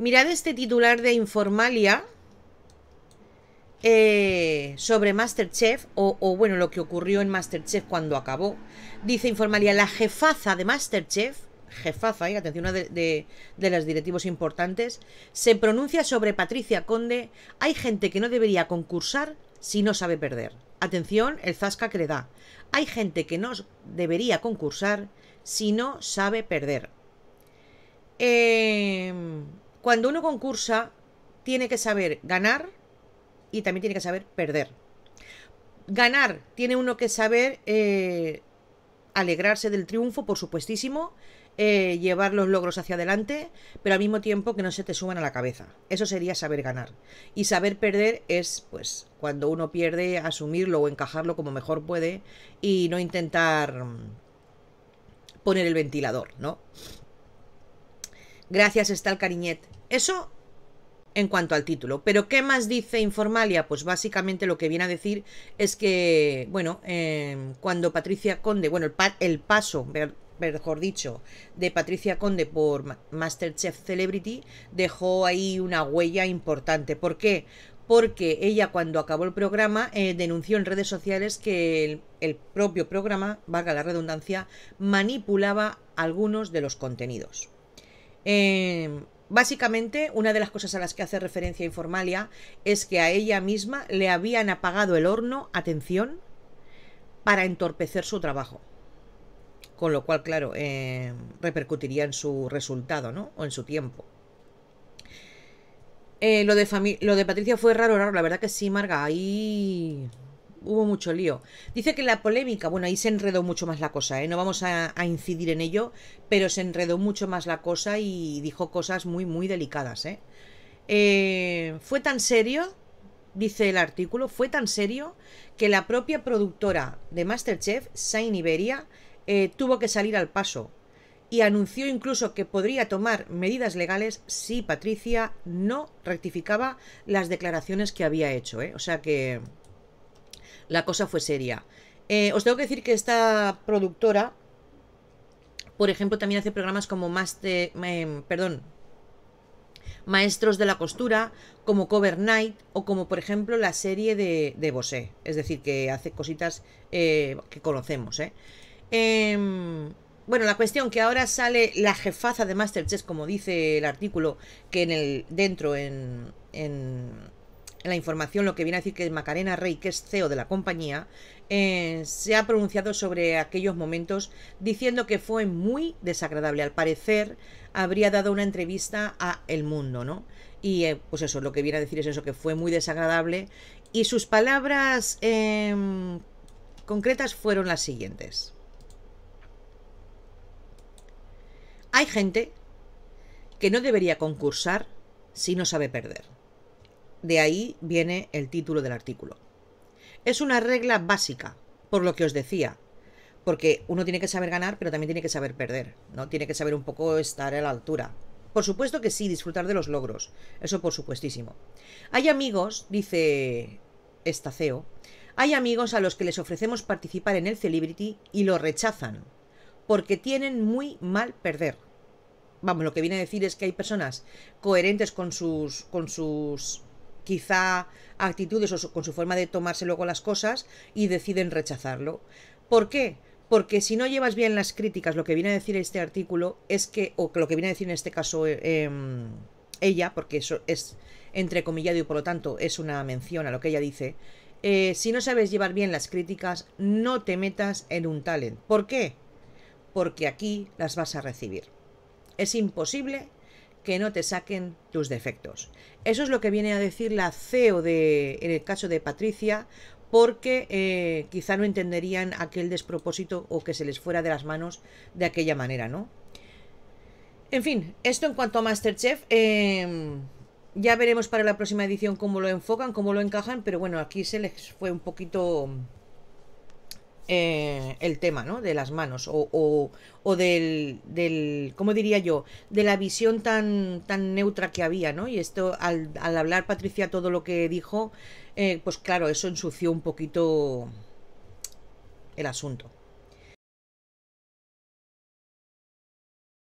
Mirad este titular de Informalia eh, sobre Masterchef, o, bueno, lo que ocurrió en Masterchef cuando acabó. Dice Informalia, la jefaza de Masterchef jefaza, y eh, atención, una de, las directivos importantes, se pronuncia sobre Patricia Conde, hay gente que no debería concursar si no sabe perder. Atención, el zasca que le da. Hay gente que no debería concursar si no sabe perder. Eh, cuando uno concursa, tiene que saber ganar y también tiene que saber perder. Ganar, tiene uno que saber eh, alegrarse del triunfo, por supuestísimo, eh, llevar los logros hacia adelante, pero al mismo tiempo que no se te suban a la cabeza. Eso sería saber ganar. Y saber perder es, pues, cuando uno pierde, asumirlo o encajarlo como mejor puede y no intentar mm, poner el ventilador, ¿no? Gracias, está el cariñet. Eso en cuanto al título. Pero ¿qué más dice Informalia? Pues básicamente lo que viene a decir es que, bueno, em, cuando Patricia Conde, bueno, el, paso, mejor dicho, de Patricia Conde por Masterchef Celebrity dejó ahí una huella importante. ¿Por qué? Porque ella cuando acabó el programa eh, denunció en redes sociales que el, el propio programa, valga la redundancia, manipulaba algunos de los contenidos. Em, básicamente, una de las cosas a las que hace referencia Informalia es que a ella misma le habían apagado el horno, atención, para entorpecer su trabajo. Con lo cual, claro, em, repercutiría en su resultado, ¿no? O en su tiempo. Eh, lo, de lo de Patricia fue raro, raro. La verdad que sí, Marga. Ahí hubo mucho lío. Dice que la polémica, bueno, ahí se enredó mucho más la cosa, ¿eh? no vamos a, incidir en ello, pero se enredó mucho más la cosa y dijo cosas muy, muy delicadas. ¿eh? Eh, fue tan serio, dice el artículo, fue tan serio que la propia productora de Masterchef, Sain Iberia, eh, tuvo que salir al paso y anunció incluso que podría tomar medidas legales si Patricia no rectificaba las declaraciones que había hecho. ¿eh? O sea que la cosa fue seria. Eh, os tengo que decir que esta productora, por ejemplo, también hace programas como Master, eh, perdón, Maestros de la Costura, como Cover Night o como, por ejemplo, la serie de, de Bosé. Es decir, que hace cositas eh, que conocemos. Em, bueno, la cuestión que ahora sale la jefaza de Masterchef, como dice el artículo, que en el, dentro en en la información, lo que viene a decir que Macarena Rey, que es CEO de la compañía, eh, se ha pronunciado sobre aquellos momentos diciendo que fue muy desagradable. Al parecer, habría dado una entrevista a El Mundo, ¿no? Y eh, pues eso, lo que viene a decir es eso, que fue muy desagradable. Y sus palabras em, concretas fueron las siguientes. Hay gente que no debería concursar si no sabe perder de ahí viene el título del artículo. Es una regla básica, por lo que os decía, porque uno tiene que saber ganar, pero también tiene que saber perder, ¿no? Tiene que saber un poco estar a la altura. Por supuesto que sí, disfrutar de los logros, eso por supuestísimo. Hay amigos, dice esta CEO, hay amigos a los que les ofrecemos participar en el Celebrity y lo rechazan, porque tienen muy mal perder. Vamos, lo que viene a decir es que hay personas coherentes con sus, con sus quizá actitudes o con su forma de tomarse luego las cosas y deciden rechazarlo. ¿Por qué? Porque si no llevas bien las críticas, lo que viene a decir este artículo es que, o lo que viene a decir en este caso eh, em, ella, porque eso es entre comillas y por lo tanto es una mención a lo que ella dice, eh, si no sabes llevar bien las críticas, no te metas en un talent. ¿Por qué? Porque aquí las vas a recibir. Es imposible que no te saquen tus defectos. Eso es lo que viene a decir la CEO de, en el caso de Patricia, porque eh, quizá no entenderían aquel despropósito o que se les fuera de las manos de aquella manera, ¿no? En fin, esto en cuanto a Masterchef. Em, ya veremos para la próxima edición cómo lo enfocan, cómo lo encajan, pero bueno, aquí se les fue un poquito eh, el tema, ¿no? De las manos o, o, del, del, ¿cómo diría yo? De la visión tan, tan neutra que había, ¿no? Y esto, al, al hablar Patricia todo lo que dijo, eh, pues claro, eso ensució un poquito el asunto.